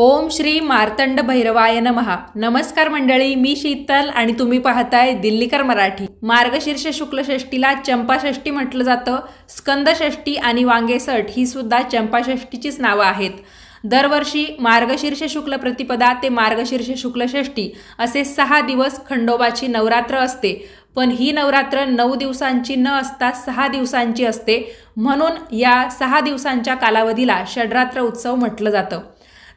ओम श्री मार्तंड भैरवाय नमहा नमस्कार मंडळी मी शीतल आणि तुम्ही पाहताय दिल्लीकर मराठी मार्गशीर्ष शुक्ल षष्ठीला चंपाषष्टी म्हटलं जातं स्कंदषष्टी आणि वांगेसट ही सुद्धा चंपाषष्टीचीच नावं आहेत दरवर्षी मार्गशीर्ष शुक्ल प्रतिपदा ते मार्गशीर्ष शुक्ल असे सहा दिवस खंडोबाची नवरात्र असते पण ही नवरात्र नऊ दिवसांची न असता सहा दिवसांची असते म्हणून या सहा दिवसांच्या कालावधीला षडरात्र उत्सव म्हटलं जातं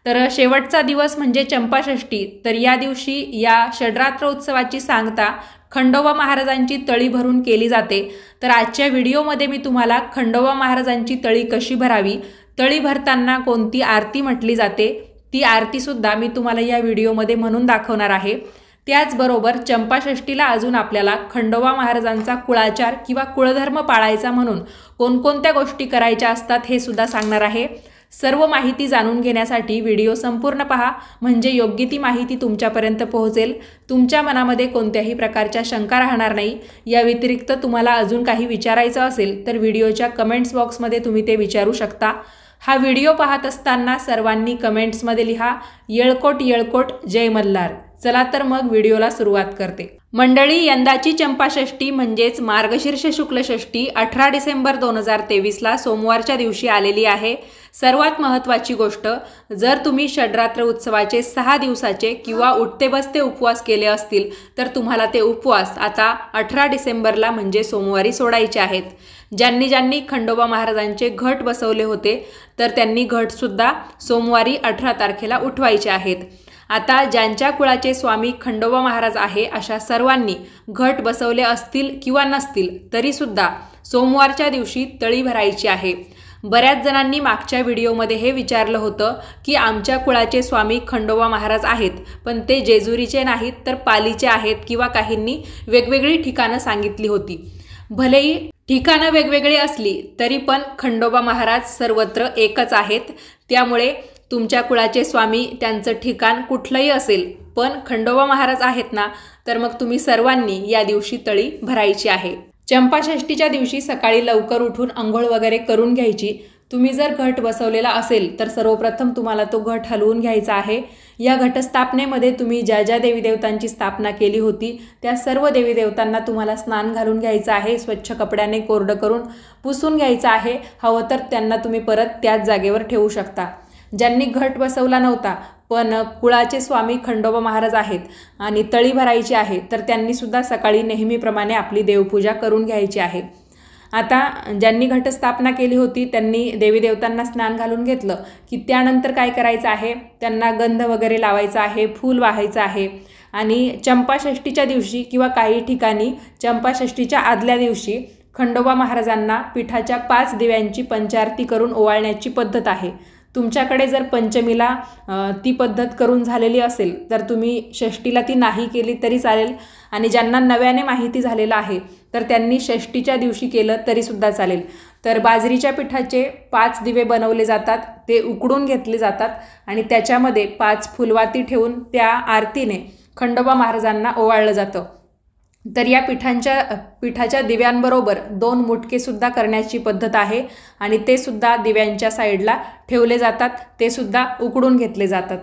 तर शेवटचा दिवस म्हणजे चंपाषष्ठी तर या दिवशी या षडरात्र उत्सवाची सांगता खंडोबा महाराजांची तळी भरून केली जाते तर आजच्या व्हिडिओमध्ये मी तुम्हाला खंडोबा महाराजांची तळी कशी भरावी तळी भरताना कोणती आरती म्हटली जाते ती आरतीसुद्धा मी तुम्हाला या व्हिडिओमध्ये म्हणून दाखवणार आहे त्याचबरोबर चंपाषष्टीला अजून आपल्याला खंडोबा महाराजांचा कुळाचार किंवा कुळधर्म पाळायचा म्हणून कोणकोणत्या गोष्टी करायच्या असतात हे सुद्धा सांगणार आहे सर्व माहिती जाणून घेण्यासाठी व्हिडिओ संपूर्ण पहा म्हणजे योग्य ती माहिती तुमच्यापर्यंत पोहोचेल तुमच्या मनामध्ये कोणत्याही प्रकारच्या शंका राहणार नाही या व्यतिरिक्त तुम्हाला अजून काही विचारायचं असेल तर व्हिडिओच्या कमेंट्स बॉक्समध्ये तुम्ही ते विचारू शकता हा व्हिडिओ पाहत असताना सर्वांनी कमेंट्समध्ये लिहा येळकोट येळकोट जय मल्हार चला तर मग व्हिडिओला सुरुवात करते मंडळी यंदाची चंपाषष्ठी म्हणजेच मार्गशीर्ष शुक्लषष्टी अठरा डिसेंबर दोन हजार तेवीसला सोमवारच्या दिवशी आलेली आहे सर्वात महत्त्वाची गोष्ट जर तुम्ही षडरात्र उत्सवाचे सहा दिवसाचे किंवा उठते बसते उपवास केले असतील तर तुम्हाला ते उपवास आता अठरा डिसेंबरला म्हणजे सोमवारी सोडायचे आहेत ज्यांनी ज्यांनी खंडोबा महाराजांचे घट बसवले होते तर त्यांनी घटसुद्धा सोमवारी अठरा तारखेला उठवायचे आहेत आता ज्यांच्या कुळाचे स्वामी खंडोबा महाराज आहे अशा सर्वांनी घट बसवले असतील किंवा नसतील तरीसुद्धा सोमवारच्या दिवशी तळी भरायची आहे बऱ्याच जणांनी मागच्या व्हिडिओमध्ये हे विचारलं होतं की आमच्या कुळाचे स्वामी खंडोबा महाराज आहेत पण ते जेजुरीचे नाहीत तर पालीचे आहेत किंवा काहींनी वेगवेगळी ठिकाणं सांगितली होती भलेही ठिकाणं वेगवेगळी असली तरी पण खंडोबा महाराज सर्वत्र एकच आहेत त्यामुळे तुमच्या कुळाचे स्वामी त्यांचं ठिकाण कुठलंही असेल पण खंडोबा महाराज आहेत ना तर मग तुम्ही सर्वांनी या दिवशी तळी भरायची आहे चंपाषष्टीच्या दिवशी सकाळी लवकर उठून आंघोळ वगैरे करून घ्यायची तुम्ही जर घट बसवलेला असेल तर सर्वप्रथम तुम्हाला तो घट हलवून घ्यायचा आहे या घटस्थापनेमध्ये तुम्ही ज्या ज्या देवीदेवतांची स्थापना केली होती त्या सर्व देवीदेवतांना तुम्हाला स्नान घालून घ्यायचं आहे स्वच्छ कपड्याने कोरडं करून पुसून घ्यायचं आहे हवं तर त्यांना तुम्ही परत त्याच जागेवर ठेवू शकता ज्यांनी घट बसवला नव्हता पण कुळाचे स्वामी खंडोबा महाराज आहेत आणि तळी भरायची आहे तर त्यांनीसुद्धा सकाळी नेहमीप्रमाणे आपली देवपूजा करून घ्यायची आहे आता ज्यांनी घटस्थापना केली होती त्यांनी देवी देवतांना स्नान घालून घेतलं की त्यानंतर काय करायचं आहे त्यांना गंध वगैरे लावायचा आहे फूल वाहायचं आहे आणि चंपाषष्ठीच्या दिवशी किंवा काही ठिकाणी चंपाषष्टीच्या आदल्या दिवशी खंडोबा महाराजांना पिठाच्या पाच दिव्यांची पंचारती करून ओवाळण्याची पद्धत आहे तुमच्याकडे जर पंचमीला ती पद्धत करून झालेली असेल तर तुम्ही षष्टीला ती नाही केली तरी चालेल आणि ज्यांना नव्याने माहिती झालेलं आहे तर त्यांनी षष्टीच्या दिवशी केलं तरीसुद्धा चालेल तर बाजरीच्या पिठाचे पाच दिवे बनवले जातात ते उकडून घेतले जातात आणि त्याच्यामध्ये पाच फुलवाती ठेवून त्या आरतीने खंडोबा महाराजांना ओवाळलं जातं तर या पिठांच्या पिठाच्या दिव्यांबरोबर दोन मुटकेसुद्धा करण्याची पद्धत आहे आणि ते सुद्धा दिव्यांच्या साईडला ठेवले जातात ते सुद्धा उकडून घेतले जातात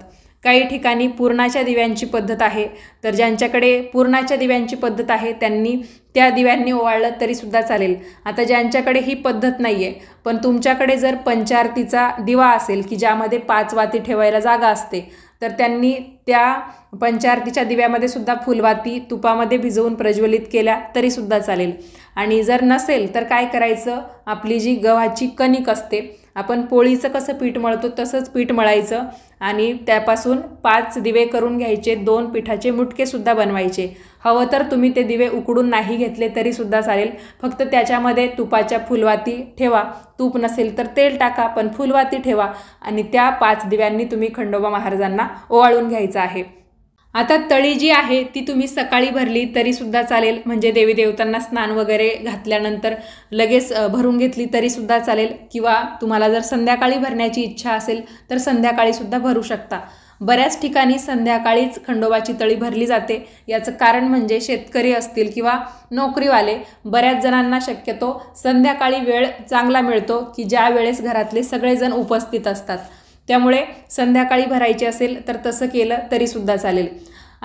काही ठिकाणी पूर्णाच्या दिव्यांची पद्धत आहे तर ज्यांच्याकडे पूर्णाच्या दिव्यांची पद्धत आहे त्यांनी त्या दिव्यांनी ओवाळलं तरीसुद्धा चालेल आता ज्यांच्याकडे ही पद्धत नाही आहे पण तुमच्याकडे जर पंचारतीचा दिवा असेल की ज्यामध्ये पाच वाती ठेवायला जागा असते तर त्यांनी त्या पंचारतीच्या दिव्यामध्ये सुद्धा फुलवाती तुपामध्ये भिजवून प्रज्वलित केल्या तरीसुद्धा चालेल आणि जर नसेल तर काय करायचं आपली जी गव्हाची कणिक असते आपण पोळीचं कसं पीठ मळतो तसंच पीठ मळायचं आणि त्यापासून पाच दिवे करून घ्यायचे दोन पिठाचे मुटकेसुद्धा बनवायचे हवं तर तुम्ही ते दिवे उकडून नाही घेतले तरीसुद्धा चालेल फक्त त्याच्यामध्ये तुपाच्या फुलवाती ठेवा तूप नसेल तर तेल टाका पण फुलवाती ठेवा आणि त्या पाच दिव्यांनी तुम्ही खंडोबा महाराजांना ओवाळून घ्यायचं आहे आता तळी जी आहे ती तुम्ही सकाळी भरली तरीसुद्धा चालेल म्हणजे देवी देवतांना स्नान वगैरे घातल्यानंतर लगेच भरून घेतली तरीसुद्धा चालेल किंवा तुम्हाला जर संध्याकाळी भरण्याची इच्छा असेल तर संध्याकाळीसुद्धा भरू शकता बऱ्याच ठिकाणी संध्याकाळीच खंडोबाची तळी भरली जाते याचं कारण म्हणजे शेतकरी असतील किंवा नोकरीवाले बऱ्याच जणांना शक्यतो संध्याकाळी वेळ चांगला मिळतो की ज्या वेळेस घरातले सगळेजण उपस्थित असतात त्यामुळे संध्याकाळी भरायची असेल तर तसं केलं तरीसुद्धा चालेल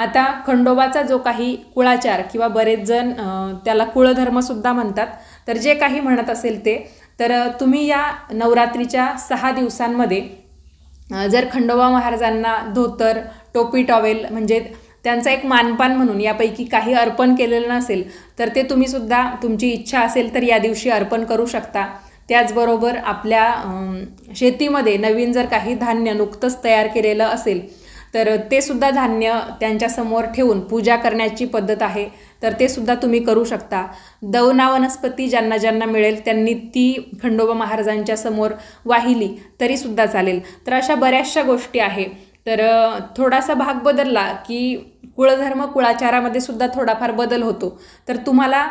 आता खंडोबाचा जो काही कुळाचार किंवा बरेच जण त्याला कुळधर्मसुद्धा म्हणतात तर जे काही म्हणत असेल ते तर तुम्ही या नवरात्रीच्या सहा दिवसांमध्ये जर खंडोबा महाराजांना धोतर टोपी टॉवेल म्हणजे त्यांचा एक मानपान म्हणून यापैकी काही अर्पण केलेलं नसेल तर ते तुम्हीसुद्धा तुमची इच्छा असेल तर या दिवशी अर्पण करू शकता त्याचबरोबर आपल्या शेतीमध्ये नवीन जर काही धान्य नुकतंच तयार केलेलं असेल तर ते सुद्धा धान्य त्यांच्यासमोर ठेवून पूजा करण्याची पद्धत आहे तर ते सुद्धा तुम्ही करू शकता दवना वनस्पती ज्यांना ज्यांना मिळेल त्यांनी ती खंडोबा महाराजांच्या समोर वाहिली तरीसुद्धा चालेल तर अशा बऱ्याचशा गोष्टी आहे तर थोडासा भाग बदलला की कुळधर्म कुळाचारामध्ये सुद्धा थोडाफार बदल होतो तर तुम्हाला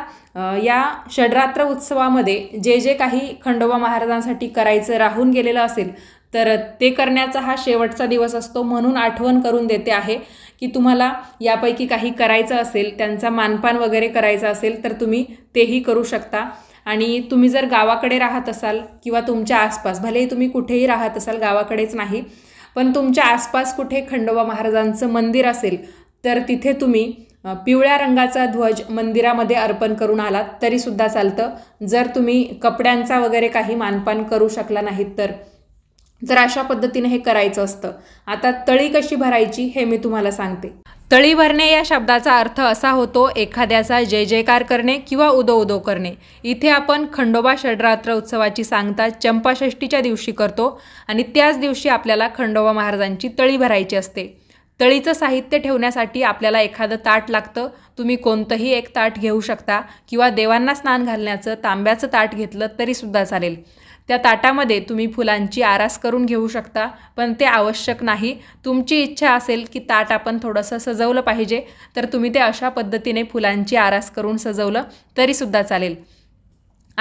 या षडरात्र उत्सवामध्ये जे जे काही खंडोबा महाराजांसाठी करायचं राहून गेलेलं असेल तर ते करण्याचा हा शेवटचा दिवस असतो म्हणून आठवण करून देते आहे की तुम्हाला यापैकी काही करायचं असेल त्यांचा मानपान वगैरे करायचा असेल तर तुम्ही तेही करू शकता आणि तुम्ही जर गावाकडे राहत असाल किंवा तुमच्या आसपास भलेही तुम्ही कुठेही राहत असाल गावाकडेच नाही पण तुमच्या आसपास कुठे खंडोबा महाराजांचं मंदिर असेल तर तिथे तुम्ही पिवळ्या रंगाचा ध्वज मंदिरामध्ये अर्पण करून आलात तरीसुद्धा चालतं जर तुम्ही कपड्यांचा वगैरे काही मानपान करू शकला नाहीत तर तर अशा पद्धतीने हे करायचं असतं आता तळी कशी भरायची हे मी तुम्हाला सांगते तळी भरणे या शब्दाचा अर्थ असा होतो एखाद्याचा जय जयकार करणे किंवा उदो उदो करणे इथे आपण खंडोबा षडरात्र उत्सवाची सांगता चंपाषष्टीच्या दिवशी करतो आणि त्याच दिवशी आपल्याला खंडोबा महाराजांची तळी भरायची असते तळीचं साहित्य ठेवण्यासाठी आपल्याला एखादं ताट लागतं तुम्ही कोणतंही एक ताट घेऊ शकता किंवा देवांना स्नान घालण्याचं तांब्याचं ताट घेतलं तरीसुद्धा चालेल त्या ताटामध्ये तुम्ही फुलांची आरास करून घेऊ शकता पण ते आवश्यक नाही तुमची इच्छा असेल की ताट आपण थोडंसं सजवलं पाहिजे तर तुम्ही ते अशा पद्धतीने फुलांची आरास करून सजवलं तरीसुद्धा चालेल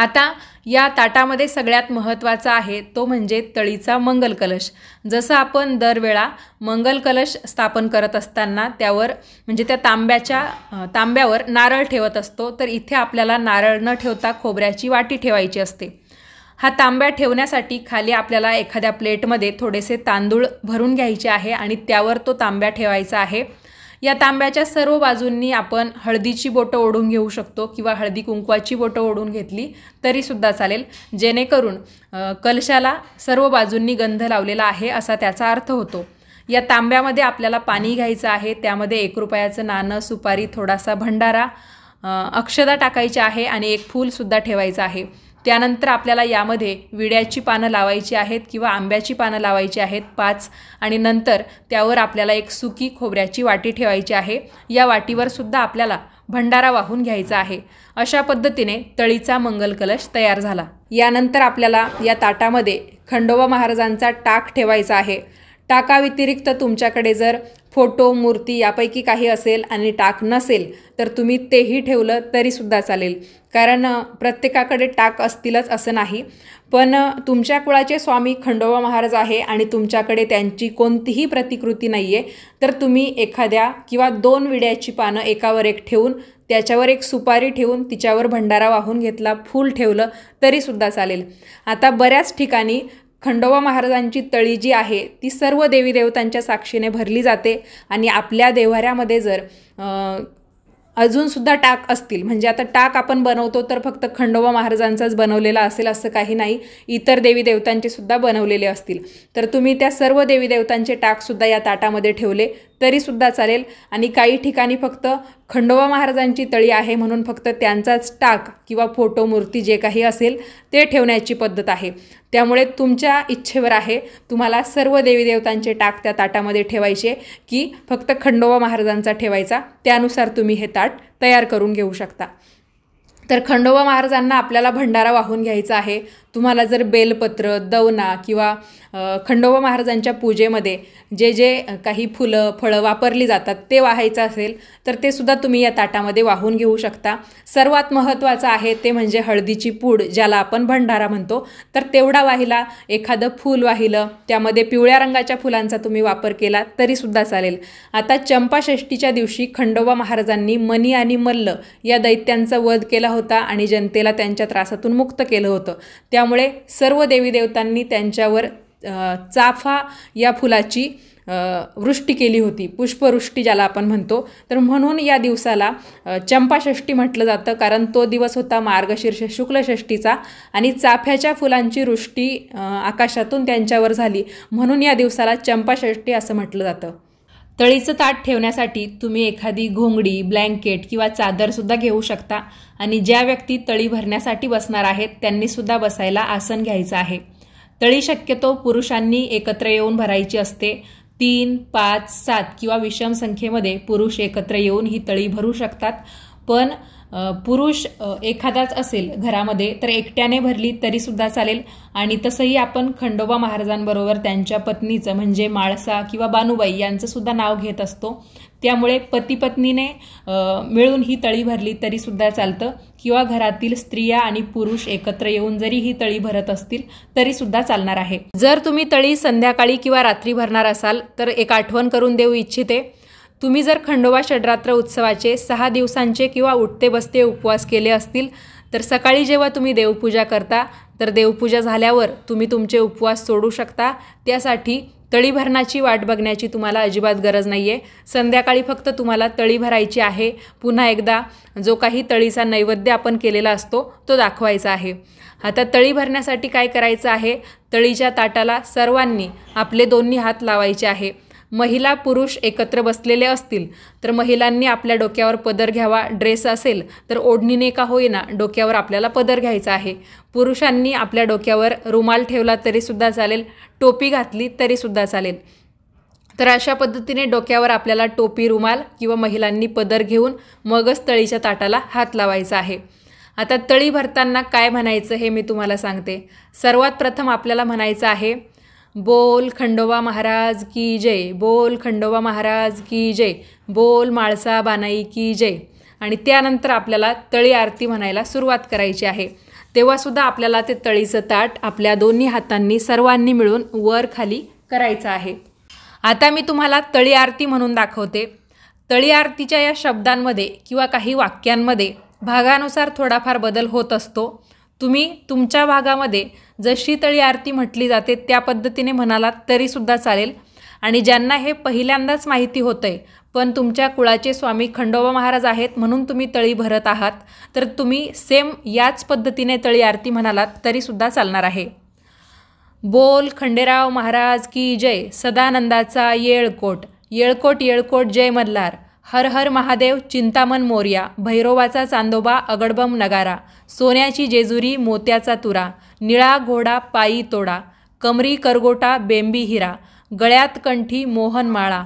आता या ताटामध्ये सगळ्यात महत्त्वाचा आहे तो म्हणजे तळीचा मंगल कलश जसं आपण दरवेळा मंगल कलश स्थापन करत असताना त्यावर म्हणजे त्या तांब्याच्या तांब्यावर नारळ ठेवत असतो तर इथे आपल्याला नारळ न ठेवता खोबऱ्याची वाटी ठेवायची असते हा तांब्या ठेवण्यासाठी खाली आपल्याला एखाद्या प्लेटमध्ये थोडेसे तांदूळ भरून घ्यायचे आहे आणि त्यावर तो तांब्या ठेवायचा आहे या तांब्याच्या सर्व बाजूंनी आपण हळदीची बोटं ओढून घेऊ शकतो किंवा हळदी कुंकवाची बोटं ओढून घेतली तरीसुद्धा चालेल जेणेकरून कलशाला सर्व बाजूंनी गंध लावलेला आहे असा त्याचा अर्थ होतो या तांब्यामध्ये आपल्याला पाणी घ्यायचं आहे त्यामध्ये एक रुपयाचं नाणं सुपारी थोडासा भंडारा अक्षदा टाकायची आहे आणि एक फूलसुद्धा ठेवायचं आहे त्यानंतर आपल्याला यामध्ये विड्याची पानं लावायची आहेत किंवा आंब्याची पानं लावायची आहेत पाच आणि नंतर त्यावर आपल्याला एक सुकी खोबऱ्याची वाटी ठेवायची आहे या वाटीवर सुद्धा आपल्याला भंडारा वाहून घ्यायचा आहे अशा पद्धतीने तळीचा मंगल कलश तयार झाला यानंतर आपल्याला या ताटामध्ये खंडोबा महाराजांचा टाक ठेवायचा आहे टाकाव्यतिरिक्त तुमच्याकडे जर फोटो मूर्ती यापैकी काही असेल आणि टाक नसेल तर तुम्ही तेही ठेवलं तरीसुद्धा चालेल कारण प्रत्येकाकडे टाक असतीलच असं नाही पण तुमच्या कुळाचे स्वामी खंडोबा महाराज आहे आणि तुमच्याकडे त्यांची कोणतीही प्रतिकृती नाही आहे तर तुम्ही एखाद्या किंवा दोन विड्याची पानं एकावर एक ठेवून त्याच्यावर एक सुपारी ठेवून तिच्यावर भंडारा वाहून घेतला फूल ठेवलं तरीसुद्धा चालेल आता बऱ्याच ठिकाणी खंडोबा महाराजांची तळी जी आहे ती सर्व देवी देवतांच्या साक्षीने भरली जाते आणि आपल्या देव्हाऱ्यामध्ये जर अजूनसुद्धा टाक असतील म्हणजे आता टाक आपण बनवतो तर फक्त खंडोबा महाराजांचाच बनवलेला असेल असं काही नाही इतर देवी देवतांचे सुद्धा बनवलेले असतील तर तुम्ही त्या सर्व देवी देवतांचे टाकसुद्धा या ताटामध्ये ठेवले तरीसुद्धा चालेल आणि काही ठिकाणी फक्त खंडोबा महाराजांची तळी आहे म्हणून फक्त त्यांचाच टाक किंवा फोटो मूर्ती जे काही असेल ते ठेवण्याची पद्धत आहे त्यामुळे तुमच्या इच्छेवर आहे तुम्हाला सर्व देवी देवतांचे टाक त्या ताटामध्ये ठेवायचे की फक्त खंडोबा महाराजांचा ठेवायचा त्यानुसार तुम्ही हे ताट तयार करून घेऊ शकता तर खंडोबा महाराजांना आपल्याला भंडारा वाहून घ्यायचा आहे तुम्हाला जर बेलपत्र दवना किंवा खंडोबा महाराजांच्या पूजेमध्ये जे जे काही फुलं फळं वापरली जातात ते वाहायचं असेल तर ते सुद्धा तुम्ही या ताटामध्ये वाहून घेऊ शकता सर्वात महत्त्वाचं आहे ते म्हणजे हळदीची पूड ज्याला आपण भंडारा म्हणतो तर तेवढा वाहिला एखादं फूल वाहिलं त्यामध्ये पिवळ्या रंगाच्या फुलांचा तुम्ही वापर केला तरीसुद्धा चालेल आता चंपाषष्टीच्या दिवशी खंडोबा महाराजांनी मनी आणि मल्ल या दैत्यांचा वध केला होता आणि जनतेला त्यांच्या त्रासातून मुक्त केलं होतं त्या त्यामुळे सर्व देवी देवतांनी त्यांच्यावर चाफा या फुलाची वृष्टी केली होती पुष्पवृष्टी ज्याला आपण म्हणतो तर म्हणून या दिवसाला चंपाषष्ठी म्हटलं जातं कारण तो दिवस होता मार्गशीर्ष शुक्लषष्टीचा आणि चाफ्याच्या फुलांची वृष्टी आकाशातून त्यांच्यावर झाली म्हणून या दिवसाला चंपाषष्ठी असं म्हटलं जातं तळीचं ताट ठेवण्यासाठी तुम्ही एखादी घोंगडी ब्लँकेट किंवा चादरसुद्धा घेऊ शकता आणि ज्या व्यक्ती तळी भरण्यासाठी बसणार आहेत त्यांनीसुद्धा बसायला आसन घ्यायचं आहे तळी शक्यतो पुरुषांनी एकत्र येऊन भरायची असते तीन पाच सात किंवा विषम संख्येमध्ये पुरुष एकत्र येऊन ही तळी भरू शकतात पण पुरुष एखादाच असेल घरामध्ये तर एकट्याने भरली तरीसुद्धा चालेल आणि तसंही आपण खंडोबा महाराजांबरोबर त्यांच्या पत्नीचं म्हणजे माळसा किंवा बानुबाई सुद्धा नाव घेत असतो त्यामुळे पती पत्नीने मिळून ही तळी भरली तरीसुद्धा चालतं किंवा घरातील स्त्रिया आणि पुरुष एकत्र येऊन जरी ही तळी भरत असतील तरीसुद्धा चालणार आहे जर तुम्ही तळी संध्याकाळी किंवा रात्री भरणार असाल तर एक आठवण करून देऊ इच्छिते तुम्ही जर खंडोबा षडरात्र उत्सवाचे सहा दिवसांचे किंवा उठते बसते उपवास केले असतील तर सकाळी जेव्हा तुम्ही देवपूजा करता तर देवपूजा झाल्यावर तुम्ही तुमचे उपवास सोडू शकता त्यासाठी तळी भरण्याची वाट बघण्याची तुम्हाला अजिबात गरज नाही आहे संध्याकाळी फक्त तुम्हाला तळी भरायची आहे पुन्हा एकदा जो काही तळीचा नैवेद्य आपण केलेला असतो तो दाखवायचा आहे आता तळी भरण्यासाठी काय करायचं आहे तळीच्या ताटाला सर्वांनी आपले दोन्ही हात लावायचे आहे महिला पुरुष एकत्र बसलेले असतील तर महिलांनी आपल्या डोक्यावर पदर घ्यावा ड्रेस असेल तर ओढणीने का होईना डोक्यावर आपल्याला पदर घ्यायचा आहे पुरुषांनी आपल्या डोक्यावर रुमाल ठेवला तरीसुद्धा चालेल टोपी घातली तरीसुद्धा चालेल तर अशा पद्धतीने डोक्यावर आपल्याला टोपी रुमाल किंवा महिलांनी पदर घेऊन मगच तळीच्या ताटाला हात लावायचा आहे आता तळी भरताना काय म्हणायचं हे मी तुम्हाला सांगते सर्वात प्रथम आपल्याला म्हणायचं आहे बोल खंडोबा महाराज की जय बोल खंडोबा महाराज की जय बोल माळसा बानाई की जय आणि त्यानंतर आपल्याला तळी आरती म्हणायला सुरुवात करायची आहे तेव्हासुद्धा आपल्याला ते तळीचं ताट आपल्या दोन्ही हातांनी सर्वांनी मिळून वर खाली करायचं आहे आता मी तुम्हाला तळी आरती म्हणून दाखवते तळी आरतीच्या या शब्दांमध्ये किंवा काही वाक्यांमध्ये भागानुसार थोडाफार बदल होत असतो तुम्ही तुमच्या भागामध्ये जशी तळी आरती म्हटली जाते त्या पद्धतीने म्हणालात तरीसुद्धा चालेल आणि ज्यांना हे पहिल्यांदाच माहिती होतं आहे पण तुमच्या कुळाचे स्वामी खंडोबा महाराज आहेत म्हणून तुम्ही तळी भरत आहात तर तुम्ही सेम याच पद्धतीने तळी आरती म्हणालात तरीसुद्धा चालणार आहे बोल खंडेराव महाराज की जय सदानंदाचा येळकोट येळकोट येळकोट जय मल्हार हर हर महादेव चिंतामन मोर्या भैरोवाचा चांदोबा अगडबम नगारा सोन्याची जेजुरी मोत्याचा तुरा निळा घोडा पायी तोडा कमरी करगोटा बेंबी हिरा गळ्यात कंठी मोहन माळा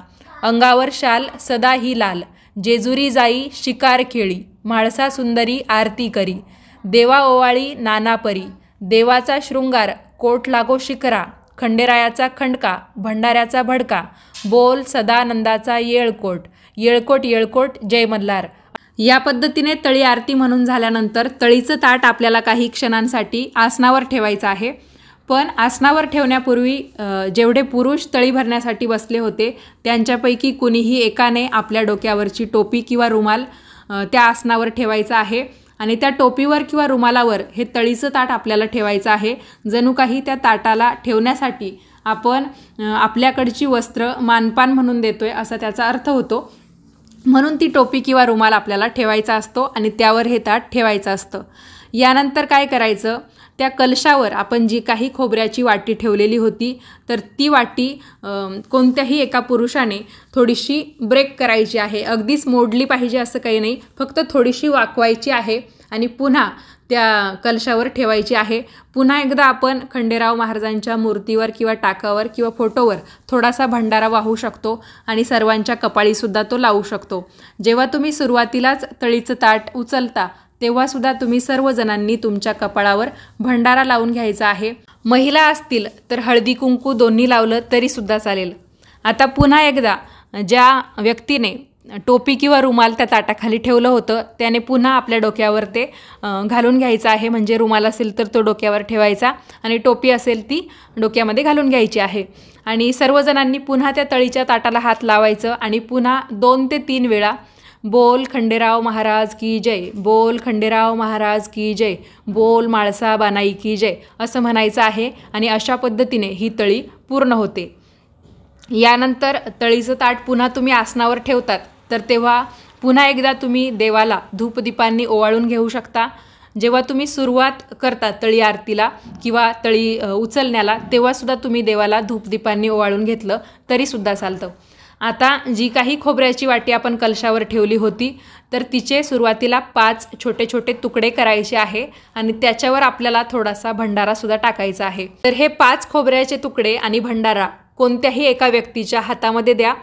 अंगावर शाल सदा ही लाल जेजुरी जाई शिकार खेळी म्हाळसा सुंदरी आरती करी देवा ओवाळी नानापरी देवाचा शृंगार कोट लागो शिखरा खंडेरायाचा खंडका भंडाऱ्याचा भडका बोल सदानंदाचा येळकोट येळकोट येळकोट जय मल्हार या पद्धतीने तळी आरती म्हणून झाल्यानंतर तळीचं ताट आपल्याला काही क्षणांसाठी आसनावर ठेवायचं आहे पण आसनावर ठेवण्यापूर्वी जेवढे पुरुष तळी भरण्यासाठी बसले होते त्यांच्यापैकी कुणीही एकाने आपल्या डोक्यावरची टोपी किंवा रुमाल त्या आसनावर ठेवायचा आहे आणि त्या टोपीवर किंवा रुमालावर हे तळीचं ताट आपल्याला ठेवायचं आहे जणू काही त्या ताटाला ठेवण्यासाठी आपण आपल्याकडची वस्त्र मानपान म्हणून देतोय असा त्याचा अर्थ होतो म्हणून ती टोपी किंवा रुमाल आपल्याला ठेवायचा असतो आणि त्यावर हे ताट ठेवायचं असतं यानंतर काय करायचं त्या कलशावर आपण जी काही खोबऱ्याची वाटी ठेवलेली होती तर ती वाटी कोणत्याही एका पुरुषाने थोडीशी ब्रेक करायची आहे अगदीच मोडली पाहिजे असं काही नाही फक्त थोडीशी वाकवायची आहे आणि पुन्हा त्या कलशावर ठेवायची आहे पुन्हा एकदा आपण खंडेराव महाराजांच्या मूर्तीवर किंवा टाकावर किंवा फोटोवर थोडासा भंडारा वाहू शकतो आणि सर्वांच्या कपाळीसुद्धा तो लावू शकतो जेव्हा तुम्ही सुरुवातीलाच तळीचं ताट उचलता तेव्हासुद्धा तुम्ही सर्वजणांनी तुमच्या कपाळावर भंडारा लावून घ्यायचा आहे महिला असतील तर हळदी कुंकू दोन्ही लावलं तरीसुद्धा चालेल आता पुन्हा एकदा ज्या व्यक्तीने टोपी किंवा रुमाल त्या ताटाखाली ठेवलं होतं त्याने पुन्हा आपल्या डोक्यावर ते घालून घ्यायचं आहे म्हणजे रुमाल असेल तर तो डोक्यावर ठेवायचा आणि टोपी असेल ती डोक्यामध्ये घालून घ्यायची आहे आणि सर्वजणांनी पुन्हा त्या तळीच्या ताटाला हात लावायचं आणि पुन्हा दोन ते तीन वेळा बोल खंडेराव महाराज की जय बोल खंडेराव महाराज की जय बोल माळसा बानाई की जय असं म्हणायचं आहे आणि अशा पद्धतीने ही तळी पूर्ण होते यानंतर तळीचं ताट पुन्हा तुम्ही आसनावर ठेवतात तर तेव्हा पुन्हा एकदा तुम्ही देवाला धूपदीपांनी ओवाळून घेऊ शकता जेव्हा तुम्ही सुरुवात करता तळी आरतीला किंवा तळी उचलण्याला तेव्हासुद्धा तुम्ही देवाला धूपदीपांनी ओवाळून घेतलं तरीसुद्धा चालतं आता जी काही खोबऱ्याची वाटी आपण कलशावर ठेवली होती तर तिचे सुरुवातीला पाच छोटे छोटे तुकडे करायचे आहे आणि त्याच्यावर आपल्याला थोडासा भंडारासुद्धा टाकायचा आहे तर हे पाच खोबऱ्याचे तुकडे आणि भंडारा कोणत्याही एका व्यक्तीच्या हातामध्ये द्या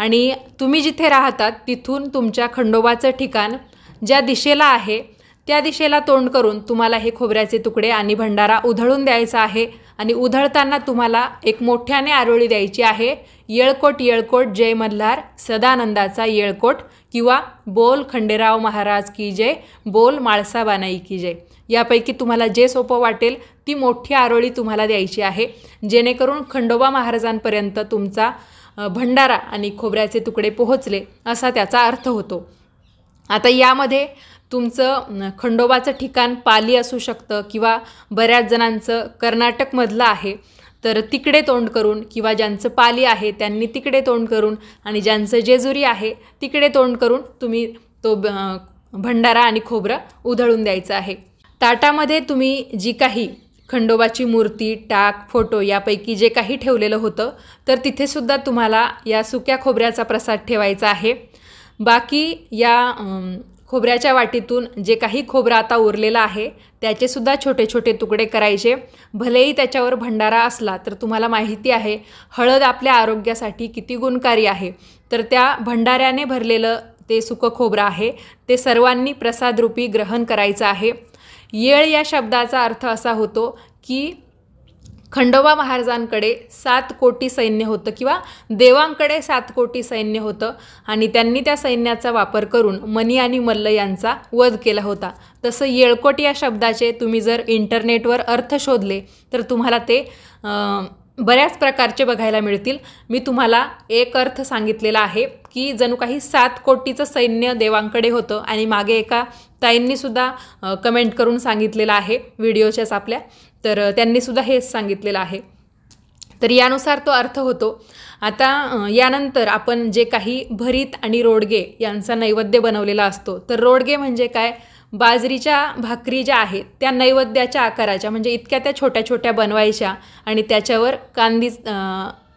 आणि तुम्ही जिथे राहतात तिथून तुमच्या खंडोबाचं ठिकाण ज्या दिशेला आहे त्या दिशेला तोंड करून तुम्हाला हे खोबऱ्याचे तुकडे आणि भंडारा उधळून द्यायचा आहे आणि उधळताना तुम्हाला एक मोठ्याने आरोळी द्यायची आहे येळकोट येळकोट जय मल्हार सदानंदाचा येळकोट किंवा बोल खंडेराव महाराज की जय बोल माळसाबानाई की जय यापैकी तुम्हाला जे सोपं वाटेल ती मोठी आरोळी तुम्हाला द्यायची आहे जेणेकरून खंडोबा महाराजांपर्यंत तुमचा भंडारा आणि खोबऱ्याचे तुकडे पोहोचले असा त्याचा अर्थ होतो आता यामध्ये तुमचं खंडोबाचं ठिकाण पाली असू शकतं किंवा बऱ्याच जणांचं कर्नाटकमधलं आहे तर तिकडे तोंड करून किंवा ज्यांचं पाली आहे त्यांनी तिकडे तोंड करून आणि ज्यांचं जेजुरी आहे तिकडे तोंड करून तुम्ही तो भंडारा आणि खोबरं उधळून द्यायचं आहे ताटामध्ये तुम्ही जी काही खंडोबाची मूर्ती टाक फोटो यापैकी जे काही ठेवलेलं होतं तर तिथेसुद्धा तुम्हाला या सुक्या खोबऱ्याचा प्रसाद ठेवायचा आहे बाकी या खोबऱ्याच्या वाटीतून जे काही खोबरं आता उरलेलं आहे त्याचेसुद्धा छोटे छोटे तुकडे करायचे भलेही त्याच्यावर भंडारा असला तर तुम्हाला माहिती आहे हळद आपल्या आरोग्यासाठी किती गुणकारी आहे तर त्या भंडाऱ्याने भरलेलं ते सुकं खोबरं आहे ते सर्वांनी प्रसादरूपी ग्रहण करायचं आहे येळ या शब्दाचा अर्थ असा होतो की खंडोबा महाराजांकडे सात कोटी सैन्य होतं किंवा देवांकडे सात कोटी सैन्य होतं आणि त्यांनी त्या सैन्याचा वापर करून मनी आणि मल्ल यांचा वध केला होता तसं येळकोट या शब्दाचे तुम्ही जर इंटरनेटवर अर्थ शोधले तर तुम्हाला ते बऱ्याच प्रकारचे बघायला मिळतील मी तुम्हाला एक अर्थ सांगितलेला आहे की जणू काही सात कोटीचं सैन्य देवांकडे होतं आणि मागे एका ताईंनीसुद्धा कमेंट करून सांगितलेलं आहे व्हिडिओच्याच आपल्या तर त्यांनीसुद्धा हेच सांगितलेलं आहे तर यानुसार तो अर्थ होतो आता यानंतर आपण जे काही भरीत आणि रोडगे यांचा नैवेद्य बनवलेला असतो तर रोडगे म्हणजे काय बाजरीच्या भाकरी ज्या आहेत त्या नैवेद्याच्या आकाराच्या म्हणजे इतक्या त्या छोट्या छोट्या बनवायच्या आणि त्याच्यावर कांदी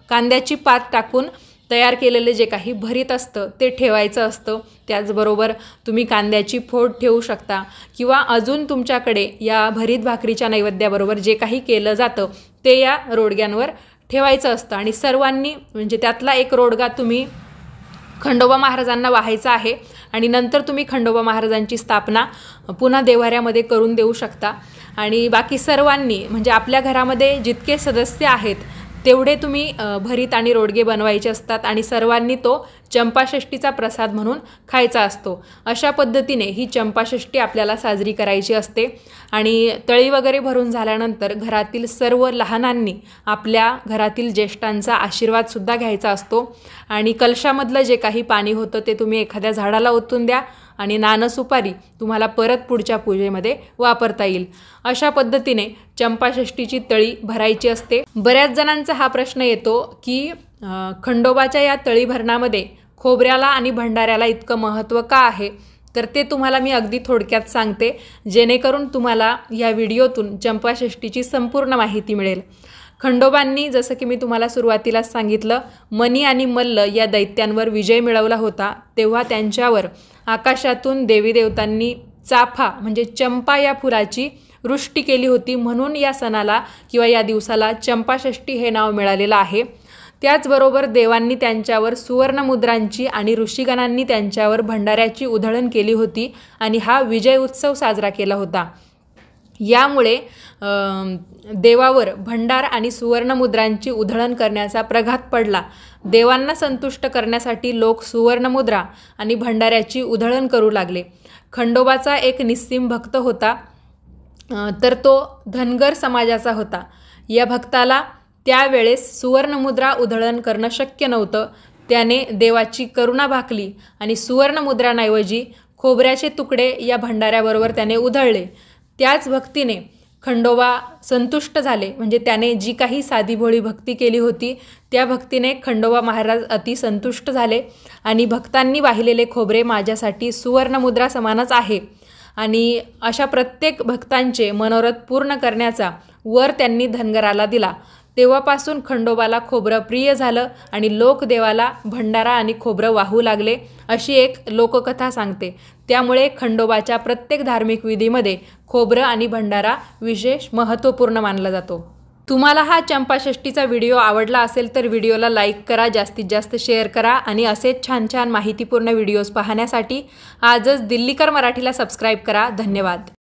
कांद्याची पात टाकून तयार केलेले जे काही भरीत असतं ते ठेवायचं असतं त्याचबरोबर तुम्ही कांद्याची फोड ठेवू शकता किंवा अजून तुमच्याकडे या भरीत भाकरीच्या नैवेद्याबरोबर जे काही केलं जातं ते या रोडग्यांवर ठेवायचं असतं आणि सर्वांनी म्हणजे त्यातला एक रोडगा तुम्ही खंडोबा महाराजांना वाहायचा आहे आणि नंतर तुम्ही खंडोबा महाराजांची स्थापना पुन्हा देवाऱ्यामध्ये करून देऊ शकता आणि बाकी सर्वांनी म्हणजे आपल्या घरामध्ये जितके सदस्य आहेत तेवढे तुम्ही भरीत आणि रोडगे बनवायचे असतात आणि सर्वांनी तो चंपाषष्टीचा प्रसाद म्हणून खायचा असतो अशा पद्धतीने ही चंपाषष्टी आपल्याला साजरी करायची असते आणि तळी वगैरे भरून झाल्यानंतर घरातील सर्व लहानांनी आपल्या घरातील ज्येष्ठांचा आशीर्वादसुद्धा घ्यायचा असतो आणि कलशामधलं जे काही पाणी होतं ते तुम्ही एखाद्या झाडाला ओतून द्या आणि नानसुपारी सुपारी तुम्हाला परत पुढच्या पूजेमध्ये वापरता येईल अशा पद्धतीने चंपाषष्टीची तळी भरायची असते बऱ्याच जणांचा हा प्रश्न येतो की खंडोबाच्या या तळी भरणामध्ये खोबऱ्याला आणि भंडाऱ्याला इतकं महत्त्व का आहे तर ते तुम्हाला मी अगदी थोडक्यात सांगते जेणेकरून तुम्हाला या व्हिडिओतून चंपाषष्टीची संपूर्ण माहिती मिळेल खंडोबांनी जसं की मी तुम्हाला सुरुवातीलाच सांगितलं मनी आणि मल्ल या दैत्यांवर विजय मिळवला होता तेव्हा त्यांच्यावर आकाशातून देवीदेवतांनी चाफा म्हणजे चंपा या फुलाची वृष्टी केली होती म्हणून या सणाला किंवा या दिवसाला चंपाषष्ठी हे नाव मिळालेलं आहे त्याचबरोबर देवांनी त्यांच्यावर सुवर्णमुद्रांची आणि ऋषीगणांनी त्यांच्यावर भंडाऱ्याची उधळण केली होती आणि हा विजय उत्सव साजरा केला होता यामुळे देवावर भंडार आणि सुवर्णमुद्रांची उधळण करण्याचा प्रघात पडला देवांना संतुष्ट करण्यासाठी लोक सुवर्णमुद्रा आणि भंडाऱ्याची उधळण करू लागले खंडोबाचा एक निस्सिम भक्त होता तर तो धनगर समाजाचा होता या भक्ताला त्यावेळेस सुवर्णमुद्रा उधळण करणं शक्य नव्हतं त्याने देवाची करुणा भाकली आणि सुवर्णमुद्रांऐवजी खोबऱ्याचे तुकडे या भंडाऱ्याबरोबर त्याने उधळले त्याच भक्तीने खंडोबा संतुष्ट झाले म्हणजे त्याने जी काही साधी भोळी भक्ती केली होती त्या भक्तीने खंडोबा महाराज अति संतुष्ट झाले आणि भक्तांनी वाहिलेले खोबरे माझ्यासाठी सुवर्णमुद्रा समानच आहे आणि अशा प्रत्येक भक्तांचे मनोरथ पूर्ण करण्याचा वर त्यांनी धनगराला दिला तेव्हापासून खंडोबाला खोबरं प्रिय झालं आणि लोक देवाला भंडारा आणि खोबरं वाहू लागले अशी एक लोककथा सांगते त्यामुळे खंडोबाच्या प्रत्येक धार्मिक विधीमध्ये खोबरं आणि भंडारा विशेष महत्त्वपूर्ण मानला जातो तुम्हाला हा चंपाषष्टीचा व्हिडिओ आवडला असेल तर व्हिडिओला लाईक करा जास्तीत जास्त शेअर करा आणि असेच छान छान माहितीपूर्ण व्हिडिओज पाहण्यासाठी आजच दिल्लीकर मराठीला सबस्क्राईब करा धन्यवाद